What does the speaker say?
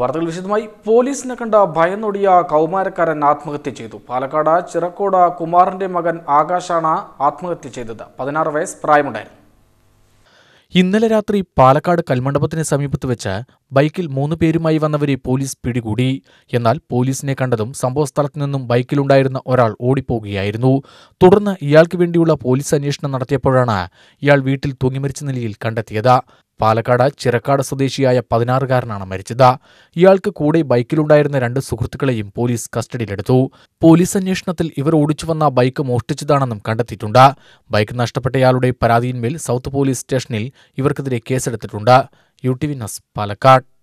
വാർത്തകൾ വിശദമായി പോലീസിനെ കണ്ട ഭയന്നൊടിയ കൗമാരക്കാരൻ ആത്മഹത്യ ചെയ്തു പാലക്കാട് ചിറക്കോട് കുമാറിന്റെ മകൻ ആകാശാണ് ആത്മഹത്യ ചെയ്തത് പതിനാറ് വയസ്സ് പ്രായമുണ്ടായിരുന്നു ഇന്നലെ രാത്രി പാലക്കാട് കൽമണ്ഡപത്തിന് സമീപത്ത് വെച്ച് ബൈക്കിൽ മൂന്ന് പേരുമായി വന്നവരെ പോലീസ് പിടികൂടി എന്നാൽ പോലീസിനെ കണ്ടതും സംഭവസ്ഥലത്തു നിന്നും ബൈക്കിലുണ്ടായിരുന്ന ഒരാൾ ഓടിപ്പോകുകയായിരുന്നു തുടർന്ന് ഇയാൾക്ക് വേണ്ടിയുള്ള പോലീസ് അന്വേഷണം നടത്തിയപ്പോഴാണ് ഇയാൾ വീട്ടിൽ തൂങ്ങിമരിച്ച നിലയിൽ കണ്ടെത്തിയത് പാലക്കാട് ചിറക്കാട് സ്വദേശിയായ പതിനാറുകാരനാണ് മരിച്ചത് ഇയാൾക്ക് കൂടെ ബൈക്കിലുണ്ടായിരുന്ന രണ്ട് സുഹൃത്തുക്കളെയും പോലീസ് കസ്റ്റഡിയിലെടുത്തു പോലീസ് അന്വേഷണത്തിൽ ഇവർ ഓടിച്ചു വന്ന ബൈക്ക് മോഷ്ടിച്ചതാണെന്നും കണ്ടെത്തിയിട്ടുണ്ട് ബൈക്ക് നഷ്ടപ്പെട്ടയാളുടെ പരാതിയിന്മേൽ സൗത്ത് പോലീസ് സ്റ്റേഷനിൽ ഇവർക്കെതിരെ കേസെടുത്തിട്ടുണ്ട് U T V news Palakkad